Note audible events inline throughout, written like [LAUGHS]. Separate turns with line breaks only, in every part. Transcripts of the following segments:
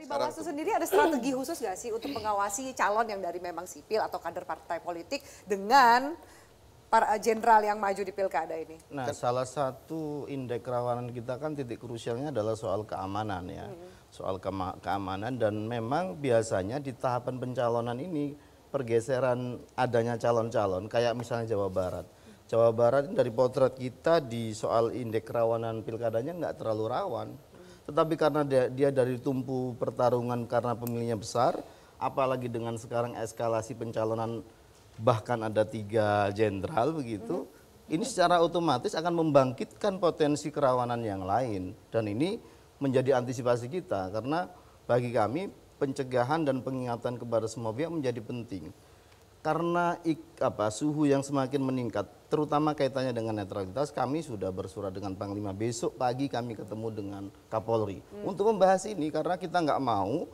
Dari Bawaslu sendiri ada strategi khusus nggak sih untuk mengawasi calon yang dari memang sipil atau kader partai politik dengan para eh, jenderal yang maju di pilkada ini?
Nah, Ter kan salah satu indeks kerawanan kita kan titik krusialnya adalah soal keamanan ya. Hmm. Soal ke keamanan dan memang biasanya di tahapan pencalonan ini pergeseran adanya calon-calon kayak misalnya Jawa Barat. Jawa Barat dari potret kita di soal indeks kerawanan pilkadanya nggak terlalu rawan tetapi karena dia, dia dari tumpu pertarungan karena pemilihnya besar, apalagi dengan sekarang eskalasi pencalonan bahkan ada tiga jenderal begitu, mm-hmm. ini secara otomatis akan membangkitkan potensi kerawanan yang lain. Dan ini menjadi antisipasi kita karena bagi kami pencegahan dan pengingatan kepada semua pihak menjadi penting karena ik, apa, suhu yang semakin meningkat, terutama kaitannya dengan netralitas, kami sudah bersurat dengan Panglima. Besok pagi kami ketemu dengan Kapolri hmm. untuk membahas ini karena kita nggak mau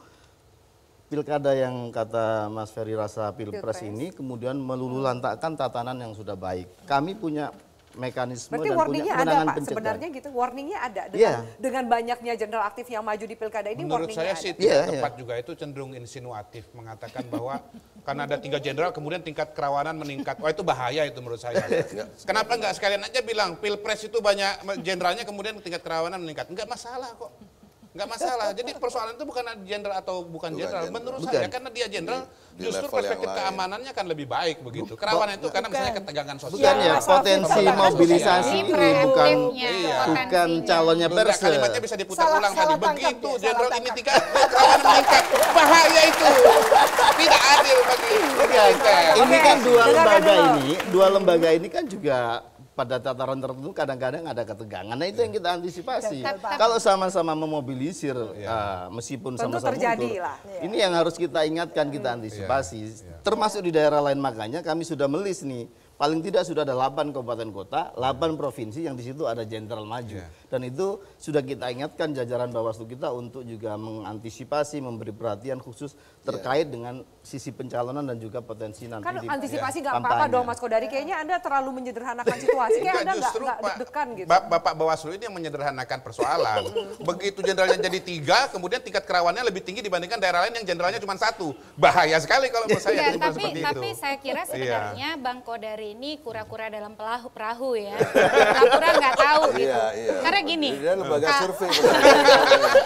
pilkada yang kata Mas Ferry rasa pilpres, pilpres. ini kemudian melululantakkan tatanan yang sudah baik. Kami punya mekanisme Berarti dan punya ada Pak, pencegahan. sebenarnya
gitu. Warningnya ada dengan, yeah. dengan banyaknya jenderal aktif yang maju di pilkada ini Menurut saya ada. sih iya, tidak yeah,
tepat juga itu cenderung insinuatif mengatakan bahwa [LAUGHS] karena ada tiga jenderal kemudian tingkat kerawanan meningkat. oh, itu bahaya itu menurut saya. Kenapa nggak sekalian aja bilang pilpres itu banyak jenderalnya kemudian tingkat kerawanan meningkat. Enggak masalah kok nggak masalah. Jadi persoalan itu bukan jenderal atau bukan jenderal. Menurut bukan. saya karena dia jenderal justru perspektif keamanannya akan lebih baik
begitu. Kerawanan itu
karena misalnya ketegangan sosial. Bukan ya, potensi mobilisasi iya. ini bukan iya. bukan
calonnya persen. Kalimatnya bisa
diputar salah, ulang salah tadi. Begitu jenderal ini tiga kerawanan meningkat. Bahaya itu. Tidak adil bagi Ini kan dua lembaga ini,
dua lembaga ini kan juga pada tataran tertentu kadang-kadang ada ketegangan. Nah itu yang kita antisipasi. Iya, Kalau sama-sama memobilisir, iya. ah, meskipun sama-sama terjadi iya. Ini yang harus kita ingatkan, kita antisipasi. Termasuk di daerah lain makanya kami sudah melis nih. Paling tidak sudah ada 8 kabupaten kota, 8 provinsi yang di situ ada jenderal maju. Dan itu sudah kita ingatkan jajaran Bawaslu kita untuk juga mengantisipasi, memberi perhatian khusus terkait dengan sisi pencalonan dan juga potensi nanti kan di antisipasi nggak ya, apa-apa dong
Mas Kodari kayaknya Anda terlalu menyederhanakan situasi kayak Anda nggak deg-degan
gitu
Bapak Bawaslu ini yang menyederhanakan persoalan [LAUGHS] begitu jenderalnya jadi tiga kemudian tingkat kerawannya lebih tinggi dibandingkan daerah lain yang jenderalnya cuma satu bahaya sekali kalau menurut saya ya, tapi, seperti tapi itu. saya kira iya. sebenarnya
Bang Kodari ini kura-kura dalam pelahu perahu ya kura-kura nggak tahu
iya, gitu iya. karena gini dia lembaga survei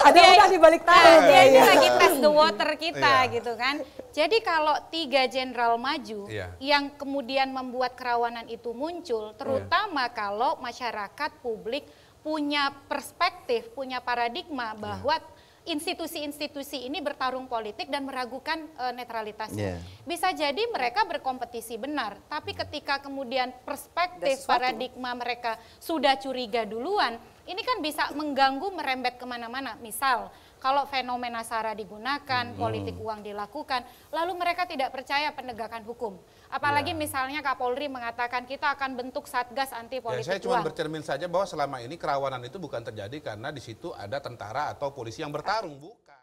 ada yang di balik tangan dia ini lagi
test the
water kita gitu kan jadi jadi kalau tiga jenderal maju iya. yang kemudian membuat kerawanan itu muncul, iya. terutama iya. kalau masyarakat publik punya perspektif, punya paradigma iya. bahwa institusi-institusi ini bertarung politik dan meragukan uh, netralitasnya. Yeah. Bisa jadi mereka berkompetisi benar, tapi ketika kemudian perspektif paradigma mereka sudah curiga duluan, ini kan bisa mengganggu merembet kemana-mana. Misal kalau fenomena SARA digunakan, hmm. politik uang dilakukan, lalu mereka tidak percaya penegakan hukum. Apalagi ya. misalnya Kapolri mengatakan kita akan bentuk satgas anti politik ya, saya uang. Saya cuma
bercermin saja bahwa selama ini kerawanan itu bukan terjadi karena di situ ada tentara atau polisi yang bertarung,
bukan.